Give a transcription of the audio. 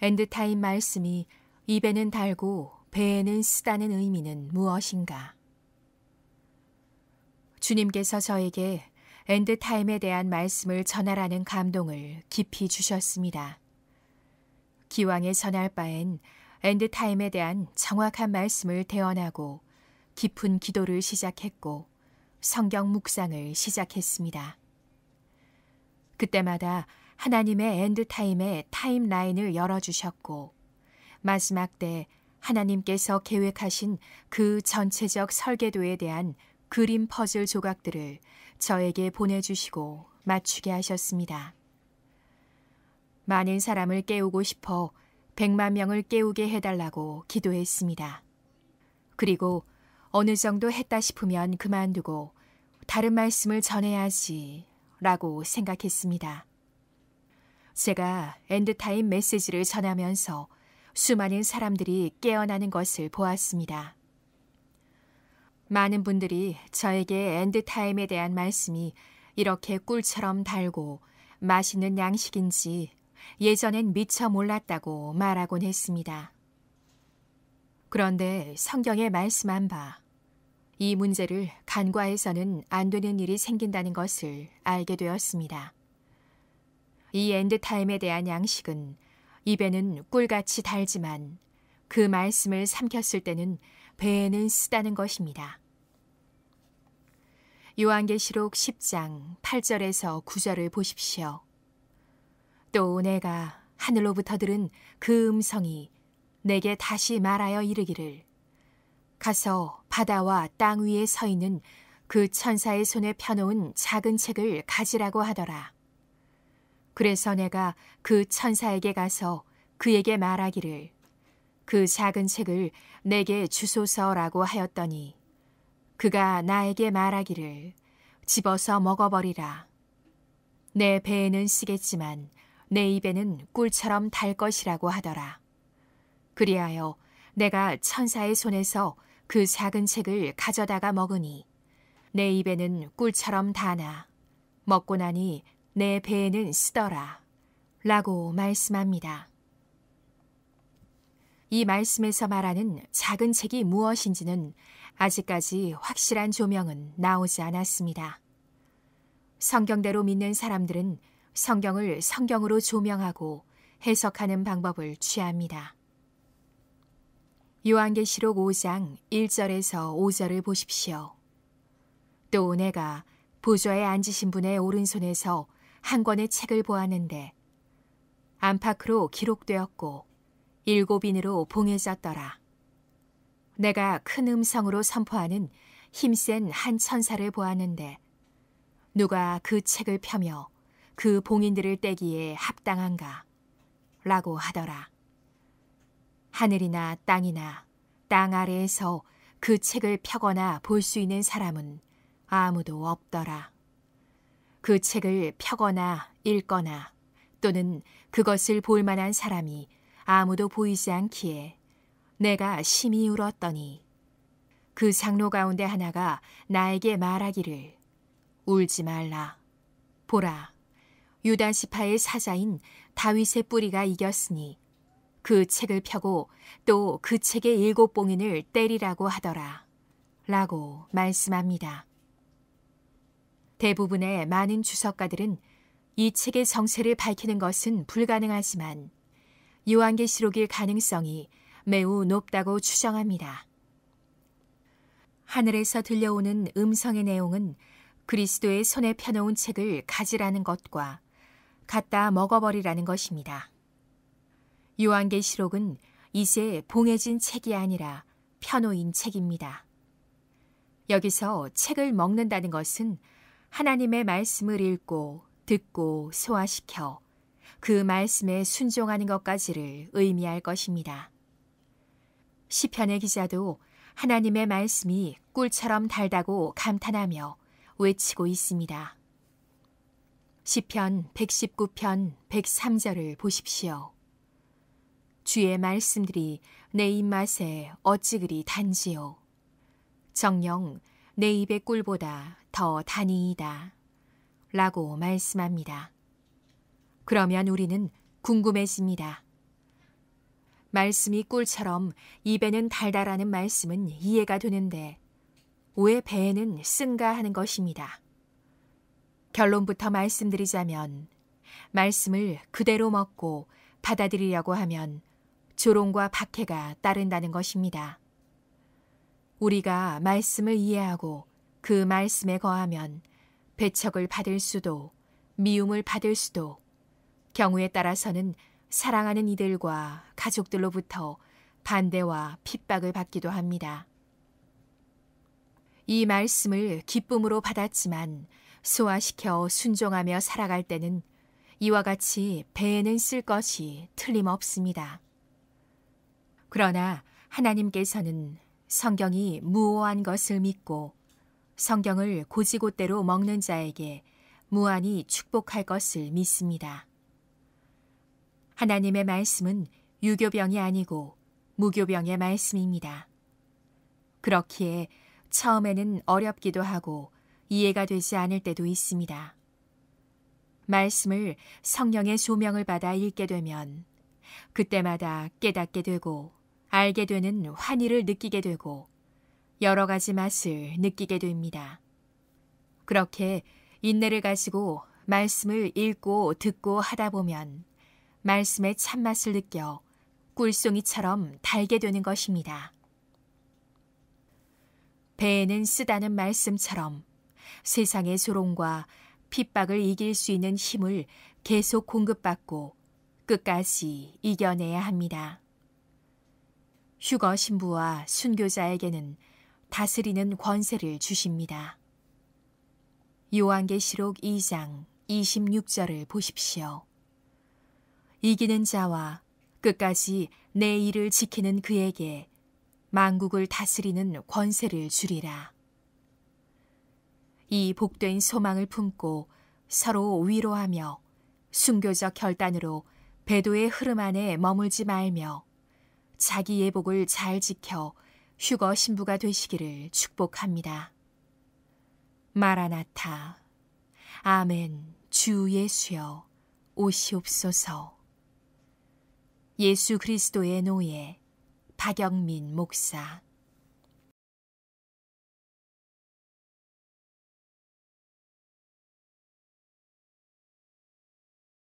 엔드타임 말씀이 입에는 달고 배에는 쓰다는 의미는 무엇인가? 주님께서 저에게 엔드타임에 대한 말씀을 전하라는 감동을 깊이 주셨습니다. 기왕에 전할 바엔 엔드타임에 대한 정확한 말씀을 대언하고 깊은 기도를 시작했고 성경 묵상을 시작했습니다. 그때마다 하나님의 엔드타임의 타임라인을 열어주셨고, 마지막 때 하나님께서 계획하신 그 전체적 설계도에 대한 그림 퍼즐 조각들을 저에게 보내주시고 맞추게 하셨습니다. 많은 사람을 깨우고 싶어 100만 명을 깨우게 해달라고 기도했습니다. 그리고 어느 정도 했다 싶으면 그만두고 다른 말씀을 전해야지 라고 생각했습니다. 제가 엔드타임 메시지를 전하면서 수많은 사람들이 깨어나는 것을 보았습니다. 많은 분들이 저에게 엔드타임에 대한 말씀이 이렇게 꿀처럼 달고 맛있는 양식인지 예전엔 미처 몰랐다고 말하곤 했습니다. 그런데 성경에 말씀한 바, 이 문제를 간과해서는 안 되는 일이 생긴다는 것을 알게 되었습니다. 이 엔드타임에 대한 양식은 입에는 꿀같이 달지만 그 말씀을 삼켰을 때는 배에는 쓰다는 것입니다. 요한계시록 10장 8절에서 9절을 보십시오. 또 내가 하늘로부터 들은 그 음성이 내게 다시 말하여 이르기를 가서 바다와 땅 위에 서 있는 그 천사의 손에 펴놓은 작은 책을 가지라고 하더라. 그래서 내가 그 천사에게 가서 그에게 말하기를 그 작은 책을 내게 주소서라고 하였더니 그가 나에게 말하기를 집어서 먹어버리라. 내 배에는 쓰겠지만 내 입에는 꿀처럼 달 것이라고 하더라. 그리하여 내가 천사의 손에서 그 작은 책을 가져다가 먹으니 내 입에는 꿀처럼 다나 먹고 나니 내 배에는 쓰더라. 라고 말씀합니다. 이 말씀에서 말하는 작은 책이 무엇인지는 아직까지 확실한 조명은 나오지 않았습니다. 성경대로 믿는 사람들은 성경을 성경으로 조명하고 해석하는 방법을 취합니다. 요한계시록 5장 1절에서 5절을 보십시오. 또 내가 보좌에 앉으신 분의 오른손에서 한 권의 책을 보았는데 안팎으로 기록되었고 일곱인으로 봉해졌더라. 내가 큰 음성으로 선포하는 힘센 한 천사를 보았는데 누가 그 책을 펴며 그 봉인들을 떼기에 합당한가? 라고 하더라. 하늘이나 땅이나 땅 아래에서 그 책을 펴거나 볼 수 있는 사람은 아무도 없더라. 그 책을 펴거나 읽거나 또는 그것을 볼 만한 사람이 아무도 보이지 않기에 내가 심히 울었더니 그장로 가운데 하나가 나에게 말하기를 울지 말라 보라 유다 시파의 사자인 다윗의 뿌리가 이겼으니 그 책을 펴고 또 그 책의 일곱 봉인을 때리라고 하더라 라고 말씀합니다. 대부분의 많은 주석가들은 이 책의 정체를 밝히는 것은 불가능하지만 요한계시록일 가능성이 매우 높다고 추정합니다. 하늘에서 들려오는 음성의 내용은 그리스도의 손에 펴놓은 책을 가지라는 것과 갖다 먹어버리라는 것입니다. 요한계시록은 이제 봉해진 책이 아니라 펴놓인 책입니다. 여기서 책을 먹는다는 것은 하나님의 말씀을 읽고 듣고 소화시켜 그 말씀에 순종하는 것까지를 의미할 것입니다. 시편의 기자도 하나님의 말씀이 꿀처럼 달다고 감탄하며 외치고 있습니다. 시편 119편 103절을 보십시오. 주의 말씀들이 내 입맛에 어찌 그리 단지요. 정령 내 입의 꿀보다 더 단이이다. 라고 말씀합니다. 그러면 우리는 궁금해집니다. 말씀이 꿀처럼 입에는 달달하는 말씀은 이해가 되는데 왜 배에는 쓴가 하는 것입니다. 결론부터 말씀드리자면 말씀을 그대로 먹고 받아들이려고 하면 조롱과 박해가 따른다는 것입니다. 우리가 말씀을 이해하고 그 말씀에 거하면 배척을 받을 수도 미움을 받을 수도 경우에 따라서는 사랑하는 이들과 가족들로부터 반대와 핍박을 받기도 합니다. 이 말씀을 기쁨으로 받았지만 소화시켜 순종하며 살아갈 때는 이와 같이 배에는 쓸 것이 틀림없습니다. 그러나 하나님께서는 성경이 무오한 것을 믿고 성경을 고지고대로 먹는 자에게 무한히 축복할 것을 믿습니다. 하나님의 말씀은 유교병이 아니고 무교병의 말씀입니다. 그렇기에 처음에는 어렵기도 하고 이해가 되지 않을 때도 있습니다. 말씀을 성령의 조명을 받아 읽게 되면 그때마다 깨닫게 되고 알게 되는 환희를 느끼게 되고 여러 가지 맛을 느끼게 됩니다. 그렇게 인내를 가지고 말씀을 읽고 듣고 하다 보면 말씀의 참맛을 느껴 꿀송이처럼 달게 되는 것입니다. 배에는 쓰다는 말씀처럼 세상의 조롱과 핍박을 이길 수 있는 힘을 계속 공급받고 끝까지 이겨내야 합니다. 휴거 신부와 순교자에게는 다스리는 권세를 주십니다. 요한계시록 2장 26절을 보십시오. 이기는 자와 끝까지 내 일을 지키는 그에게 만국을 다스리는 권세를 주리라. 이 복된 소망을 품고 서로 위로하며 순교적 결단으로 배도의 흐름 안에 머물지 말며 자기 예복을 잘 지켜 휴거 신부가 되시기를 축복합니다. 마라나타. 아멘. 주 예수여. 오시옵소서. 예수 그리스도의 노예. 박영민 목사.